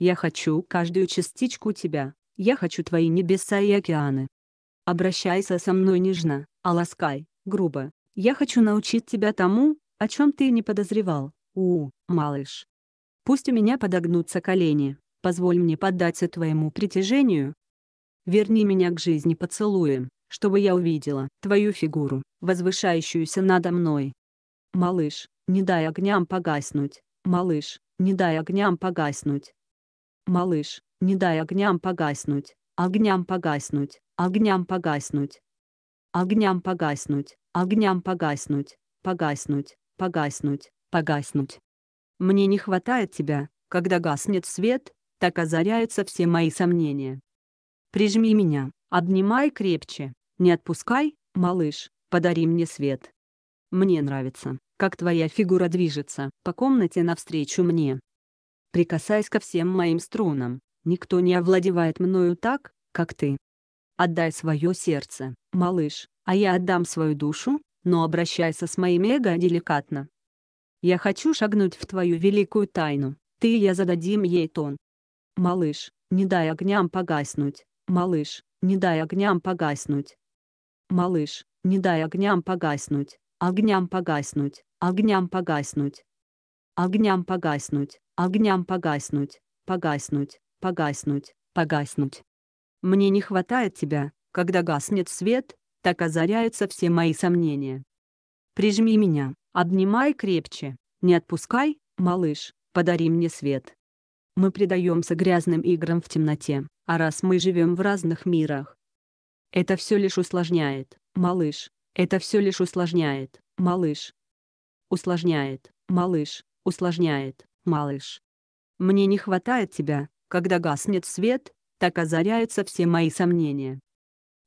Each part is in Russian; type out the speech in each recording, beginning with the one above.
Я хочу каждую частичку тебя, я хочу твои небеса и океаны. Обращайся со мной нежно, а ласкай, грубо. Я хочу научить тебя тому, о чем ты не подозревал, у, малыш. Пусть у меня подогнутся колени, позволь мне поддаться твоему притяжению. Верни меня к жизни поцелуем, чтобы я увидела твою фигуру, возвышающуюся надо мной. Малыш, не дай огням погаснуть, малыш, не дай огням погаснуть малыш, не дай огням погаснуть, огням погаснуть, огням погаснуть. Огням погаснуть, огням погаснуть, погаснуть, погаснуть, погаснуть. Мне не хватает тебя, когда гаснет свет, так озаряются все мои сомнения. Прижми меня, обнимай крепче, не отпускай, малыш, подари мне свет. Мне нравится, как твоя фигура движется по комнате навстречу мне прикасаясь ко всем моим струнам, никто не овладевает мною так, как ты. Отдай свое сердце, малыш, а я отдам свою душу, но обращайся с моим эго деликатно. Я хочу шагнуть в твою великую тайну, ты и я зададим ей тон. Малыш, не дай огням погаснуть, малыш, не дай огням погаснуть. Малыш, не дай огням погаснуть, огням погаснуть, огням погаснуть, огням погаснуть, огням погаснуть, погаснуть, погаснуть, погаснуть. Мне не хватает тебя, когда гаснет свет, так озаряются все мои сомнения. Прижми меня, обнимай крепче, не отпускай, малыш, подари мне свет. Мы предаемся грязным играм в темноте, а раз мы живем в разных мирах. Это все лишь усложняет, малыш, это все лишь усложняет, малыш. Усложняет, малыш усложняет, малыш. Мне не хватает тебя, когда гаснет свет, так озаряются все мои сомнения.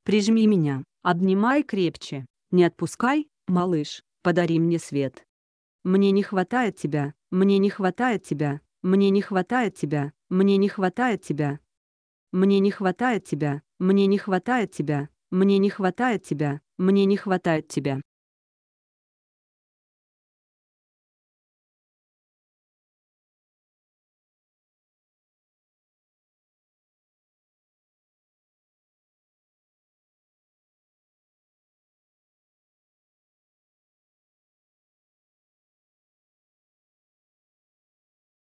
Прижми меня, обнимай крепче, не отпускай, малыш, подари мне свет. Мне не хватает тебя, мне не хватает тебя, мне не хватает тебя, мне не хватает тебя. Мне не хватает тебя, мне не хватает тебя, мне не хватает тебя, мне не хватает тебя.